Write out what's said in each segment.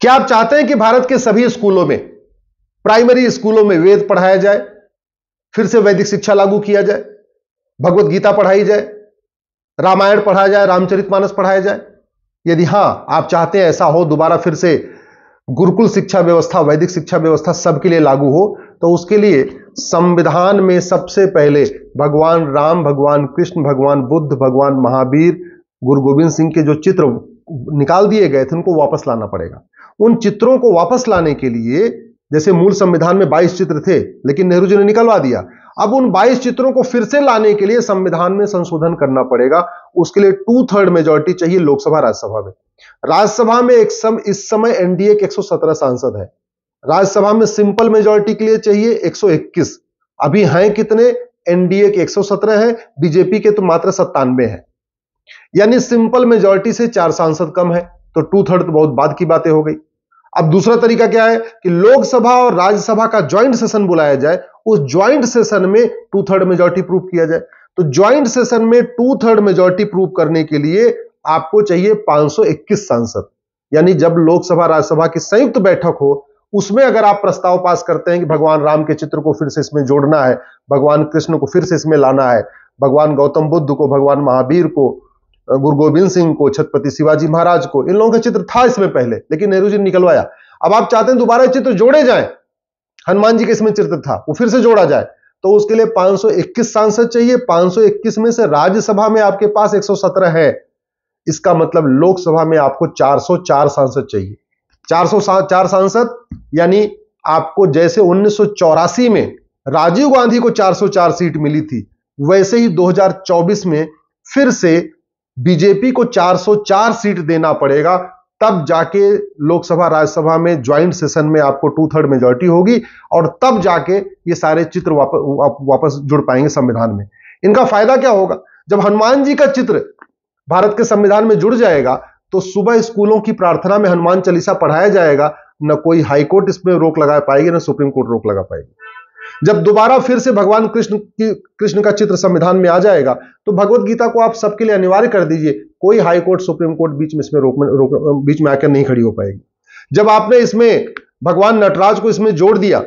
क्या आप चाहते हैं कि भारत के सभी स्कूलों में प्राइमरी स्कूलों में वेद पढ़ाया जाए फिर से वैदिक शिक्षा लागू किया जाए भगवत गीता पढ़ाई जाए रामायण पढ़ाया जाए रामचरितमानस पढ़ाया जाए यदि हां आप चाहते हैं ऐसा हो दोबारा फिर से गुरुकुल शिक्षा व्यवस्था वैदिक शिक्षा व्यवस्था सबके लिए लागू हो तो उसके लिए संविधान में सबसे पहले भगवान राम भगवान कृष्ण भगवान बुद्ध भगवान महावीर गुरु गोविंद सिंह के जो चित्र निकाल दिए गए थे उनको वापस लाना पड़ेगा उन चित्रों को वापस लाने के लिए जैसे मूल संविधान में 22 चित्र थे लेकिन नेहरू जी ने निकलवा दिया अब उन 22 चित्रों को फिर से लाने के लिए संविधान में संशोधन करना पड़ेगा उसके लिए टू थर्ड मेजोरिटी चाहिए लोकसभा राज्यसभा में राज्यसभा में एक सम, इस समय एनडीए के 117 सांसद है राज्यसभा में सिंपल मेजोरिटी के लिए चाहिए 121 अभी हैं कितने एनडीए के एक है बीजेपी के तो मात्र सत्तानवे है यानी सिंपल मेजोरिटी से चार सांसद कम है तो टू थर्ड तो बहुत बाद की बातें हो गई अब दूसरा तरीका क्या है कि लोकसभा और राज्यसभा का ज्वाइंट सेशन बुलाया जाए उस ज्वाइंट सेशन में टू थर्ड मेजोरिटी प्रूव किया जाए तो ज्वाइंट सेशन में टू थर्ड मेजोरिटी प्रूव करने के लिए आपको चाहिए 521 सांसद यानी जब लोकसभा राज्यसभा की संयुक्त बैठक हो उसमें अगर आप प्रस्ताव पास करते हैं कि भगवान राम के चित्र को फिर से इसमें जोड़ना है भगवान कृष्ण को फिर से इसमें लाना है भगवान गौतम बुद्ध को भगवान महावीर को गुरु गोविंद सिंह को छत्रपति शिवाजी महाराज को इन लोगों का चित्र था इसमें पहले लेकिन नेहरू जी ने निकलवाया अब आप चाहते हैं दोबारा चित्र जोड़े जाए हनुमान जी के इसमें चित्र था वो फिर से जोड़ा जाए तो उसके लिए 521 सांसद चाहिए 521 में से राज्यसभा में आपके पास 117 है इसका मतलब लोकसभा में आपको 404 सांसद चाहिए 404 सांसद यानी आपको जैसे उन्नीस में राजीव गांधी को 404 सीट मिली थी वैसे ही 2024 में फिर से बीजेपी को 404 सीट देना पड़ेगा तब जाके लोकसभा राज्यसभा में ज्वाइंट सेशन में आपको टू थर्ड मेजोरिटी होगी और तब जाके ये सारे चित्र वाप, वाप, वापस जुड़ पाएंगे संविधान में इनका फायदा क्या होगा जब हनुमान जी का चित्र भारत के संविधान में जुड़ जाएगा तो सुबह स्कूलों की प्रार्थना में हनुमान चालीसा पढ़ाया जाएगा न कोई हाईकोर्ट इसमें रोक लगा पाएगी ना सुप्रीम कोर्ट रोक लगा पाएगी जब दोबारा फिर से भगवान कृष्ण की कृष्ण का चित्र संविधान में आ जाएगा तो भगवत गीता को आप सबके लिए अनिवार्य कर दीजिए कोई हाई कोर्ट सुप्रीम कोर्ट बीच में इसमें रोक, रोक बीच में आकर नहीं खड़ी हो पाएगी जब आपने इसमें भगवान नटराज को इसमें जोड़ दिया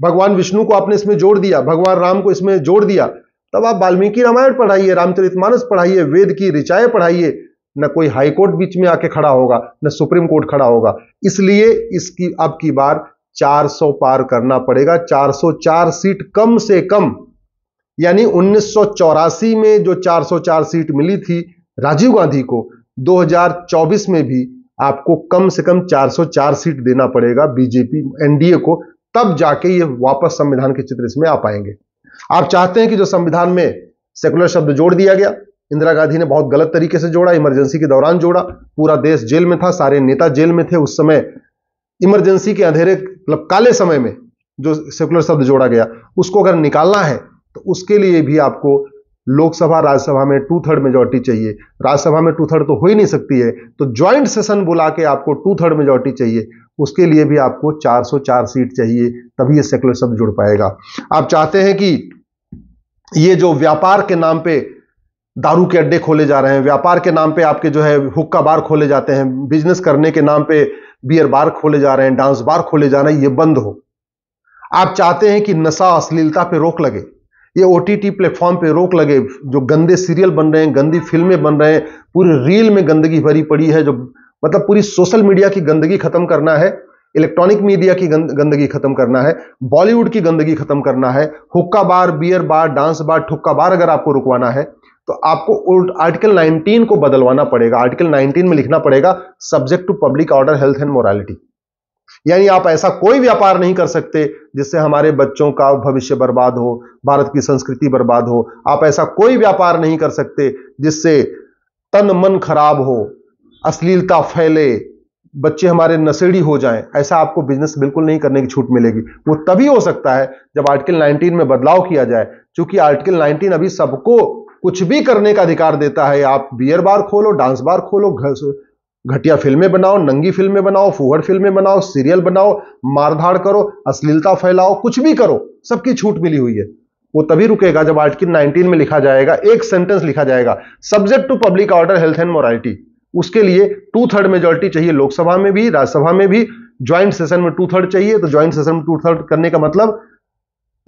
भगवान विष्णु को आपने इसमें जोड़ दिया भगवान राम को इसमें जोड़ दिया तब आप वाल्मीकि रामायण पढ़ाइए रामचरित पढ़ाइए वेद की ऋचाएं पढ़ाइए न कोई हाईकोर्ट बीच में आके खड़ा होगा न सुप्रीम कोर्ट खड़ा होगा इसलिए इसकी अब की बार 400 पार करना पड़ेगा 404 सीट कम से कम यानी उन्नीस में जो 404 सीट मिली थी राजीव गांधी को 2024 में भी आपको कम से कम 404 सीट देना पड़ेगा बीजेपी एनडीए को तब जाके ये वापस संविधान के चित्र इसमें आ पाएंगे आप चाहते हैं कि जो संविधान में सेकुलर शब्द जोड़ दिया गया इंदिरा गांधी ने बहुत गलत तरीके से जोड़ा इमरजेंसी के दौरान जोड़ा पूरा देश जेल में था सारे नेता जेल में थे उस समय इमरजेंसी के अंधेरे मतलब काले समय में जो सेकुलर शब्द जोड़ा गया उसको अगर निकालना है तो उसके लिए भी आपको लोकसभा राज्यसभा में टू थर्ड मेजोरिटी चाहिए राज्यसभा में टू थर्ड तो हो ही नहीं सकती है तो ज्वाइंट सेशन बुला के आपको टू थर्ड मेजोरिटी चाहिए उसके लिए भी आपको 404 सीट चाहिए तभी ये सेकुलर शब्द जुड़ पाएगा आप चाहते हैं कि ये जो व्यापार के नाम पे दारू के अड्डे खोले जा रहे हैं व्यापार के नाम पे आपके जो है हुक्का बार खोले जाते हैं बिजनेस करने के नाम पे बियर बार खोले जा रहे हैं डांस बार खोले जा रहे हैं ये बंद हो आप चाहते हैं कि नशा अश्लीलता पे रोक लगे ये ओ टी प्लेटफॉर्म पे रोक लगे जो गंदे सीरियल बन रहे हैं गंदी फिल्में बन रहे हैं पूरी रील में गंदगी भरी पड़ी है जो मतलब पूरी सोशल मीडिया की गंदगी खत्म करना है इलेक्ट्रॉनिक मीडिया की गंदगी खत्म करना है बॉलीवुड की गंदगी खत्म करना है हुक्का बार बियर बार डांस बार ठुक्का बार अगर आपको रुकवाना है तो आपको आर्टिकल 19 को बदलवाना पड़ेगा आर्टिकल 19 में लिखना पड़ेगा subject to public order health and morality यानी आप ऐसा कोई व्यापार नहीं कर सकते जिससे हमारे बच्चों का भविष्य बर्बाद हो भारत की संस्कृति बर्बाद हो आप ऐसा कोई व्यापार नहीं कर सकते जिससे तन मन खराब हो अश्लीलता फैले बच्चे हमारे नशेड़ी हो जाएं ऐसा आपको बिजनेस बिल्कुल नहीं करने की छूट मिलेगी वो तभी हो सकता है जब आर्टिकल 19 में बदलाव किया जाए क्योंकि आर्टिकल 19 अभी सबको कुछ भी करने का अधिकार देता है आप बियर बार खोलो डांस बार खोलो घटिया फिल्में बनाओ नंगी फिल्में बनाओ फूहड़ फिल्में बनाओ सीरियल बनाओ मारधाड़ करो अश्लीलता फैलाओ कुछ भी करो सबकी छूट मिली हुई है वो तभी रुकेगा जब आर्टिकल 19 में लिखा जाएगा एक सेंटेंस लिखा जाएगा subject to public order health and morality उसके लिए टू थर्ड मेजोरिटी चाहिए लोकसभा में भी राज्यसभा में भी ज्वाइंट सेशन में टू थर्ड चाहिए तो ज्वाइंट सेशन में टू थर्ड करने का मतलब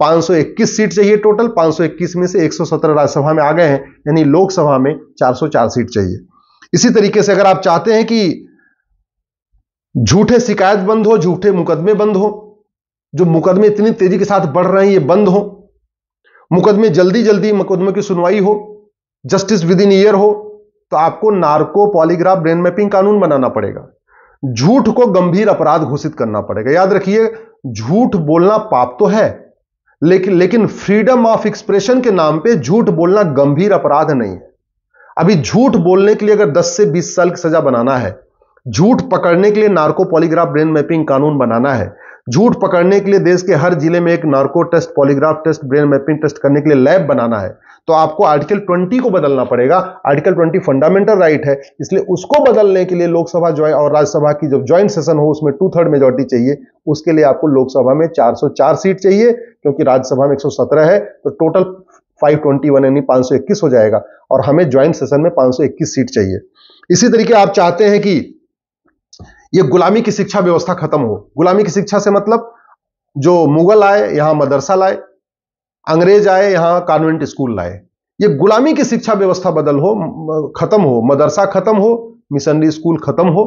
521 सीट चाहिए टोटल 521 में से 117 राज्यसभा में आ गए हैं यानी लोकसभा में 404 सीट चाहिए इसी तरीके से अगर आप चाहते हैं कि झूठे शिकायत बंद हो झूठे मुकदमे बंद हो जो मुकदमे इतनी तेजी के साथ बढ़ रहे हैं ये बंद हो मुकदमे जल्दी जल्दी मुकदमे की सुनवाई हो जस्टिस विद इन ईयर हो तो आपको नार्को पॉलीग्राफ ब्रेन मैपिंग कानून बनाना पड़ेगा झूठ को गंभीर अपराध घोषित करना पड़ेगा याद रखिए झूठ बोलना पाप तो है लेकिन लेकिन फ्रीडम ऑफ एक्सप्रेशन के नाम पे झूठ बोलना गंभीर अपराध नहीं है अभी झूठ बोलने के लिए अगर 10 से 20 साल की सजा बनाना है झूठ पकड़ने के लिए नार्को पॉलीग्राफ ब्रेन मैपिंग कानून बनाना है झूठ पकड़ने के लिए देश के हर जिले में एक narco test polygraph test brain mapping test करने के लिए लैब बनाना है तो आपको आर्टिकल 20 को बदलना पड़ेगा आर्टिकल 20 फंडामेंटल राइट है इसलिए उसको बदलने के लिए लोकसभा ज्वाइन और राज्यसभा की जब ज्वाइंट सेशन हो उसमें टू थर्ड मेजोरिटी चाहिए उसके लिए आपको लोकसभा में 404 सीट चाहिए क्योंकि राज्यसभा में 117 है तो टोटल 521 यानी पांच हो जाएगा और हमें ज्वाइंट सेशन में पांच सीट चाहिए इसी तरीके आप चाहते हैं कि ये गुलामी की शिक्षा व्यवस्था खत्म हो गुलामी की शिक्षा से मतलब जो मुगल आए यहां मदरसा लाए अंग्रेज आए यहां कॉन्वेंट स्कूल लाए ये गुलामी की शिक्षा व्यवस्था बदल हो खत्म हो मदरसा खत्म हो मिशनरी स्कूल खत्म हो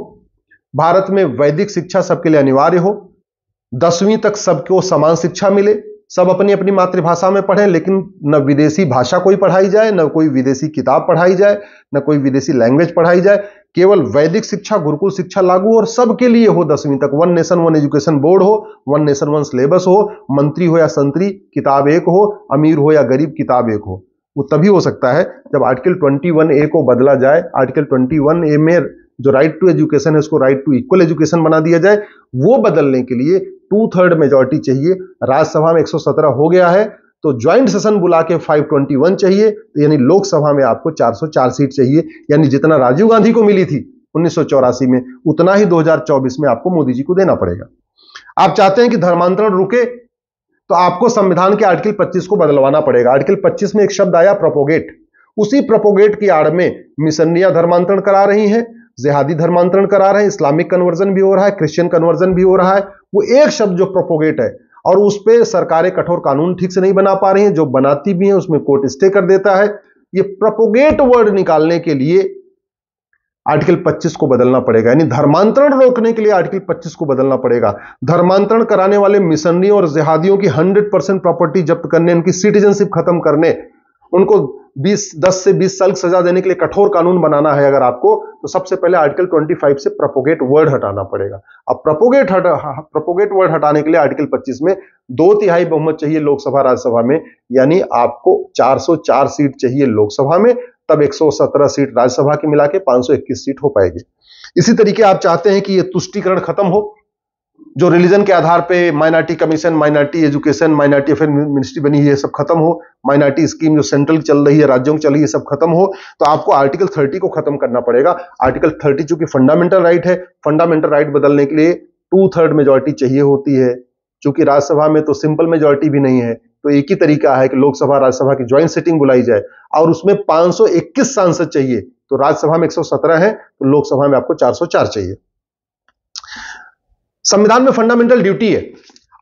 भारत में वैदिक शिक्षा सबके लिए अनिवार्य हो दसवीं तक सबको समान शिक्षा मिले सब अपनी अपनी मातृभाषा में पढ़ें लेकिन न विदेशी भाषा कोई पढ़ाई जाए न कोई विदेशी किताब पढ़ाई जाए न कोई विदेशी लैंग्वेज पढ़ाई जाए केवल वैदिक शिक्षा गुरुकुल शिक्षा लागू और सबके लिए हो दसवीं तक one nation one education board हो वन नेशन वन सिलेबस हो मंत्री हो या संतरी किताब एक हो अमीर हो या गरीब किताब एक हो वो तभी हो सकता है जब आर्टिकल 21 ए को बदला जाए आर्टिकल 21 ए में जो राइट टू एजुकेशन है उसको राइट टू इक्वल एजुकेशन बना दिया जाए वो बदलने के लिए टू थर्ड मेजोरिटी चाहिए राज्यसभा में 117 हो गया है तो ज्वाइंट सेशन बुला के 521 चाहिए तो यानी लोकसभा में आपको 404 सीट चाहिए यानी जितना राजीव गांधी को मिली थी उन्नीस में उतना ही 2024 में आपको मोदी जी को देना पड़ेगा आप चाहते हैं कि धर्मांतरण रुके तो आपको संविधान के आर्टिकल 25 को बदलवाना पड़ेगा आर्टिकल 25 में एक शब्द आया प्रोपोगेट उसी प्रोपोगेट की आड़ में मिसनिया धर्मांतरण करा रही है जिहादी धर्मांतरण करा रहे हैं इस्लामिक कन्वर्जन भी हो रहा है क्रिश्चियन कन्वर्जन भी हो रहा है वो एक शब्द जो प्रोपोगेट है और उस पर सरकारें कठोर कानून ठीक से नहीं बना पा रही हैं जो बनाती भी हैं उसमें कोर्ट स्टे कर देता है ये प्रपोगेट वर्ड निकालने के लिए आर्टिकल 25 को बदलना पड़ेगा यानी धर्मांतरण रोकने के लिए आर्टिकल 25 को बदलना पड़ेगा धर्मांतरण कराने वाले मिशनरी और जिहादियों की 100 परसेंट प्रॉपर्टी जब्त करने उनकी सिटीजनशिप खत्म करने उनको 20 10 से 20 साल सजा देने के लिए कठोर कानून बनाना है अगर आपको तो सबसे पहले आर्टिकल 25 से प्रपोगेट वर्ड हटाना पड़ेगा अब प्रपोगेट हटा प्रपोगेट वर्ड हटाने के लिए आर्टिकल 25 में दो तिहाई बहुमत चाहिए लोकसभा राज्यसभा में यानी आपको 404 सीट चाहिए लोकसभा में तब 117 सीट राज्यसभा की मिला के सीट हो पाएगी इसी तरीके आप चाहते हैं कि ये तुष्टिकरण खत्म हो जो रिलीजन के आधार पे minority commission minority education minority affair ministry बनी है ये सब खत्म हो माइनॉरिटी स्कीम जो सेंट्रल चल रही है राज्यों की चल रही है सब खत्म हो तो आपको आर्टिकल 30 को खत्म करना पड़ेगा आर्टिकल 30 चूंकि फंडामेंटल राइट है फंडामेंटल राइट बदलने के लिए टू थर्ड मेजोरिटी चाहिए होती है चूंकि राज्यसभा में तो सिंपल मेजोरिटी भी नहीं है तो एक ही तरीका है कि लोकसभा राज्यसभा की ज्वाइंट सिटिंग बुलाई जाए और उसमें पांच सांसद चाहिए तो राज्यसभा में एक है तो लोकसभा में आपको चार चाहिए संविधान में फंडामेंटल ड्यूटी है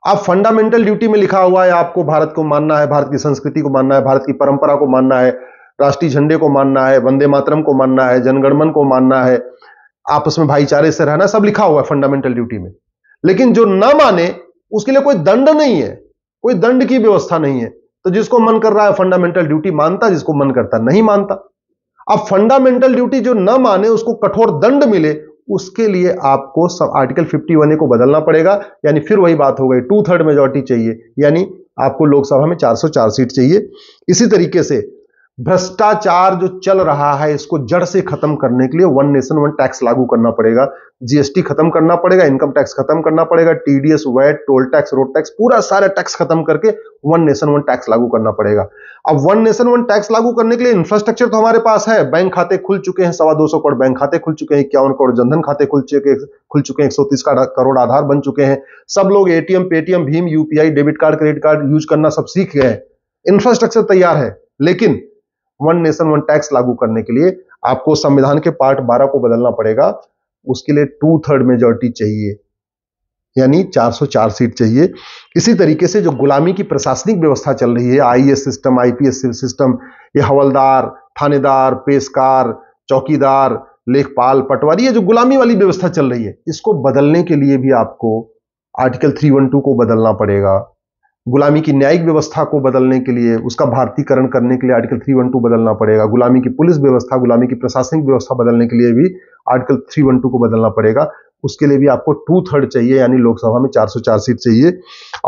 आप फंडामेंटल ड्यूटी में लिखा हुआ है आपको भारत को मानना है भारत की संस्कृति को मानना है भारत की परंपरा को मानना है राष्ट्रीय झंडे को मानना है वंदे मातरम को मानना है जनगणमन को मानना है आपस में भाईचारे से रहना सब लिखा हुआ है फंडामेंटल ड्यूटी में लेकिन जो ना माने उसके लिए कोई दंड नहीं है कोई दंड की व्यवस्था नहीं है तो जिसको मन कर रहा है फंडामेंटल ड्यूटी मानता जिसको मन करता नहीं मानता अब फंडामेंटल ड्यूटी जो न माने उसको कठोर दंड मिले उसके लिए आपको सब आर्टिकल 51 ए को बदलना पड़ेगा यानी फिर वही बात हो गई टू थर्ड मेजोरिटी चाहिए यानी आपको लोकसभा में 404 सीट चाहिए इसी तरीके से भ्रष्टाचार जो चल रहा है इसको जड़ से खत्म करने के लिए वन नेशन वन टैक्स लागू करना पड़ेगा जीएसटी खत्म करना पड़ेगा इनकम टैक्स खत्म करना पड़ेगा TDS VAT toll tax road tax पूरा सारा टैक्स खत्म करके वन नेशन वन टैक्स लागू करना पड़ेगा अब वन नेशन वन टैक्स लागू करने के लिए इंफ्रास्ट्रक्चर तो हमारे पास है बैंक खाते खुल चुके हैं सवा दो सौ करोड़ बैंक खाते खुल चुके हैं इक्यावन करोड़ जनधन खाते खुल चुके खुल चुके हैं एक सौ तीस करोड़ आधार बन चुके हैं सब लोग एटीएम पेटीएम भीम UPI debit card credit card use करना सब सीख गए इंफ्रास्ट्रक्चर तैयार है लेकिन वन नेशन वन टैक्स लागू करने के लिए आपको संविधान के पार्ट बारह को बदलना पड़ेगा उसके लिए टू थर्ड मेजोरिटी चाहिए यानी 404 सीट चाहिए इसी तरीके से जो गुलामी की प्रशासनिक व्यवस्था चल रही है आईएएस सिस्टम आईपीएस सिस्टम ये हवलदार थानेदार पेशकार चौकीदार लेखपाल पटवारी ये जो गुलामी वाली व्यवस्था चल रही है इसको बदलने के लिए भी आपको आर्टिकल 312 को बदलना पड़ेगा गुलामी की न्यायिक व्यवस्था को बदलने के लिए उसका भारतीकरण करने के लिए आर्टिकल थ्री वन टू बदलना पड़ेगा गुलामी की पुलिस व्यवस्था गुलामी की प्रशासनिक व्यवस्था बदलने के लिए भी आर्टिकल थ्री वन टू को बदलना पड़ेगा उसके लिए भी आपको टू थर्ड चाहिए यानी लोकसभा में 404 सीट चाहिए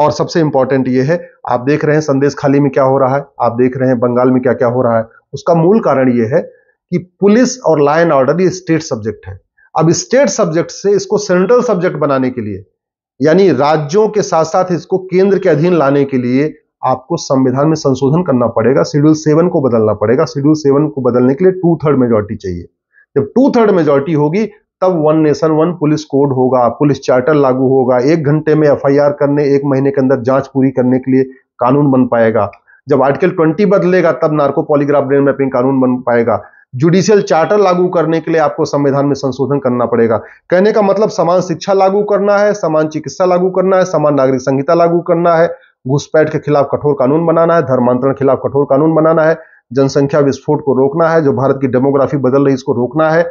और सबसे इंपॉर्टेंट ये है आप देख रहे हैं संदेश खाली में क्या हो रहा है आप देख रहे हैं बंगाल में क्या क्या हो रहा है उसका मूल कारण ये है कि पुलिस और लॉ एंड ऑर्डर ये स्टेट सब्जेक्ट है अब स्टेट सब्जेक्ट से इसको सेंट्रल सब्जेक्ट बनाने के लिए यानी राज्यों के साथ साथ इसको केंद्र के अधीन लाने के लिए आपको संविधान में संशोधन करना पड़ेगा शेड्यूल सेवन को बदलना पड़ेगा शेड्यूल सेवन को बदलने के लिए टू थर्ड मेजोरिटी चाहिए जब टू थर्ड मेजोरिटी होगी तब one nation one police code होगा पुलिस चार्टर लागू होगा एक घंटे में एफआईआर करने एक महीने के अंदर जांच पूरी करने के लिए कानून बन पाएगा जब आर्टिकल ट्वेंटी बदलेगा तब नार्को पॉलीग्राफ ब्रेन मैपिंग कानून बन पाएगा जुडिशियल चार्टर लागू करने के लिए आपको संविधान में संशोधन करना पड़ेगा कहने का मतलब समान शिक्षा लागू करना है समान चिकित्सा लागू करना है समान नागरिक संहिता लागू करना है घुसपैठ के खिलाफ कठोर कानून बनाना है धर्मांतरण के खिलाफ कठोर कानून बनाना है जनसंख्या विस्फोट को रोकना है जो भारत की डेमोग्राफी बदल रही इसको रोकना है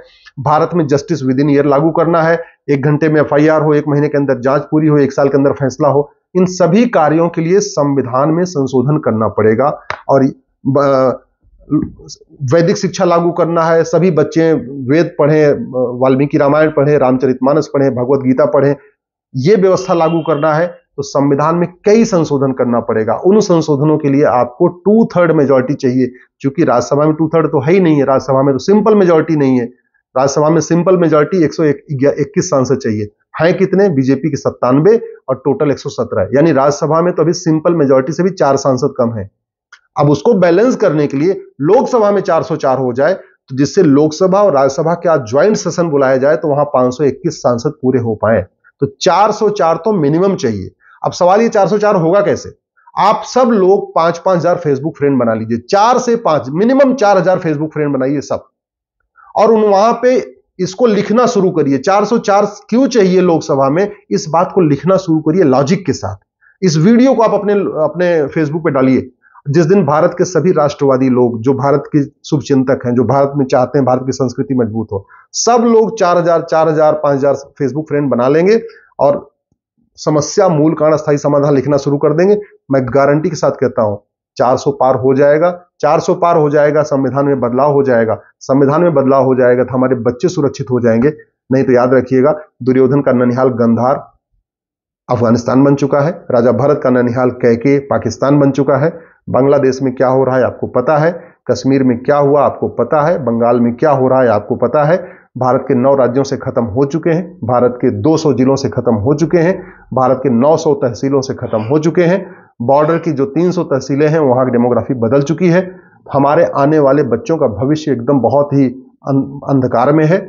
भारत में जस्टिस विद इन ईयर लागू करना है एक घंटे में एफ हो एक महीने के अंदर जांच पूरी हो एक साल के अंदर फैसला हो इन सभी कार्यों के लिए संविधान में संशोधन करना पड़ेगा और वैदिक शिक्षा लागू करना है सभी बच्चे वेद पढ़ें वाल्मीकि रामायण पढ़ें रामचरितमानस पढ़ें भगवत गीता पढ़ें ये व्यवस्था लागू करना है तो संविधान में कई संशोधन करना पड़ेगा उन संशोधनों के लिए आपको टू थर्ड मेजोरिटी चाहिए क्योंकि राज्यसभा में टू थर्ड तो है ही नहीं है राज्यसभा में तो सिंपल मेजोरिटी नहीं है राज्यसभा में सिंपल मेजोरिटी एक सौ इक्कीस सांसद चाहिए हैं कितने बीजेपी के सत्तानवे और टोटल एक यानी राज्यसभा में तो अभी सिंपल मेजोरिटी से भी चार सांसद कम है अब उसको बैलेंस करने के लिए लोकसभा में 404 हो जाए तो जिससे लोकसभा और राज्यसभा के आज ज्वाइंट सेशन बुलाया जाए तो वहां 521 सांसद पूरे हो पाए तो 404 तो मिनिमम चाहिए अब सवाल ये 404 होगा कैसे आप सब लोग पांच पांच हजार फेसबुक फ्रेंड बना लीजिए चार से पांच मिनिमम चार हजार फेसबुक फ्रेंड बनाइए सब और उन वहां पे इसको लिखना शुरू करिए 404 क्यों चाहिए लोकसभा में इस बात को लिखना शुरू करिए लॉजिक के साथ इस वीडियो को आप अपने अपने फेसबुक पे डालिए जिस दिन भारत के सभी राष्ट्रवादी लोग जो भारत के शुभचिंतक हैं जो भारत में चाहते हैं भारत की संस्कृति मजबूत हो सब लोग चार हजार चार हजार पांच हजार फेसबुक फ्रेंड बना लेंगे और समस्या मूल कारण स्थायी समाधान लिखना शुरू कर देंगे मैं गारंटी के साथ कहता हूं 400 पार हो जाएगा 400 पार हो जाएगा संविधान में बदलाव हो जाएगा संविधान में बदलाव हो जाएगा तो हमारे बच्चे सुरक्षित हो जाएंगे नहीं तो याद रखिएगा दुर्योधन का ननिहाल गंधार अफगानिस्तान बन चुका है राजा भरत का ननिहाल कैके पाकिस्तान बन चुका है बांग्लादेश में क्या हो रहा है आपको पता है कश्मीर में क्या हुआ आपको पता है बंगाल में क्या हो रहा है आपको पता है भारत के नौ राज्यों से खत्म हो चुके हैं भारत के 200 जिलों से खत्म हो चुके हैं भारत के 900 तहसीलों से खत्म हो चुके हैं बॉर्डर की जो 300 तहसीलें हैं वहाँ की डेमोग्राफी बदल चुकी है हमारे आने वाले बच्चों का भविष्य एकदम बहुत ही अं-, अंधकार में है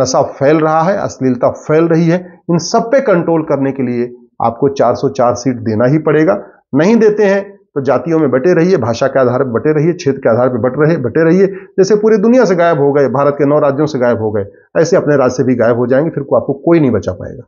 नशा फैल रहा है अश्लीलता फैल रही है इन सब पे कंट्रोल करने के लिए आपको 404 सीट देना ही पड़ेगा नहीं देते हैं तो जातियों में बटे रहिए भाषा के आधार पर बटे रहिए क्षेत्र के आधार पर बट रहे बटे रहिए जैसे पूरी दुनिया से गायब हो गए भारत के नौ राज्यों से गायब हो गए ऐसे अपने राज्य से भी गायब हो जाएंगे फिर को आपको कोई नहीं बचा पाएगा